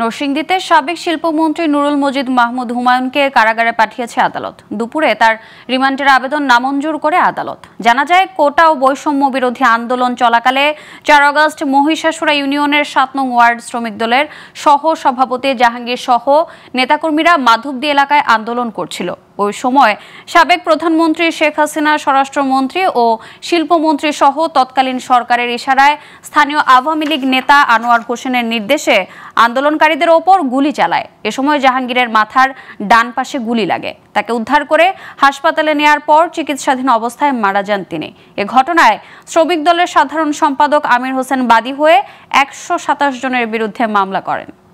নরসিংদীতে সাবেক শিল্পমন্ত্রী নুরুল মজিদ মাহমুদ হুমায়ুনকে কারাগারে পাঠিয়েছে আদালত দুপুরে তার রিমান্ডের আবেদন নামঞ্জুর করে আদালত জানা যায় কোটা ও বৈষম্য বিরোধী আন্দোলন চলাকালে চার অগস্ট মহিষাসুরা ইউনিয়নের সাত নং ওয়ার্ড শ্রমিক দলের সহ সভাপতি জাহাঙ্গীর সহ নেতাকর্মীরা মাধবদী এলাকায় আন্দোলন করছিল ওই সময় সাবেক প্রধানমন্ত্রী শেখ হাসিনা স্বরাষ্ট্রমন্ত্রী ও শিল্পমন্ত্রী সহ তৎকালীন সরকারের ইশারায় স্থানীয় আওয়ামী লীগ নেতা আনোয়ার হোসেনের নির্দেশে আন্দোলনকারীদের ওপর গুলি চালায় এ সময় জাহাঙ্গীরের মাথার ডান পাশে গুলি লাগে তাকে উদ্ধার করে হাসপাতালে নেয়ার পর চিকিৎসাধীন অবস্থায় মারা যান তিনি এ ঘটনায় শ্রমিক দলের সাধারণ সম্পাদক আমির হোসেন বাদী হয়ে একশো জনের বিরুদ্ধে মামলা করেন